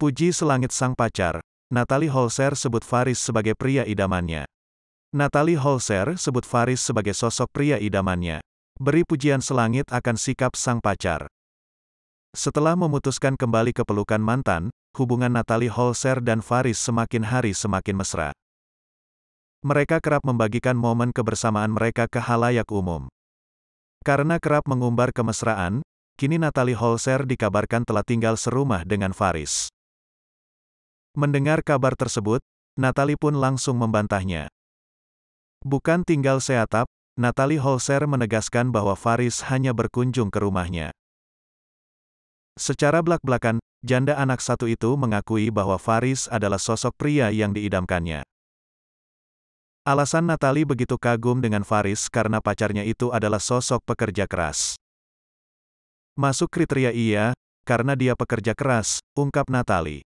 Puji selangit sang pacar, Natalie Holser sebut Faris sebagai pria idamannya. Natalie Holser sebut Faris sebagai sosok pria idamannya. Beri pujian selangit akan sikap sang pacar. Setelah memutuskan kembali ke pelukan mantan, hubungan Natalie Holser dan Faris semakin hari semakin mesra. Mereka kerap membagikan momen kebersamaan mereka ke halayak umum. Karena kerap mengumbar kemesraan, kini Natalie Holser dikabarkan telah tinggal serumah dengan Faris. Mendengar kabar tersebut, Natalie pun langsung membantahnya. Bukan tinggal seatap, Natalie Holser menegaskan bahwa Faris hanya berkunjung ke rumahnya. Secara belak-belakan, janda anak satu itu mengakui bahwa Faris adalah sosok pria yang diidamkannya. Alasan Natalie begitu kagum dengan Faris karena pacarnya itu adalah sosok pekerja keras. Masuk kriteria ia, karena dia pekerja keras, ungkap Natalie.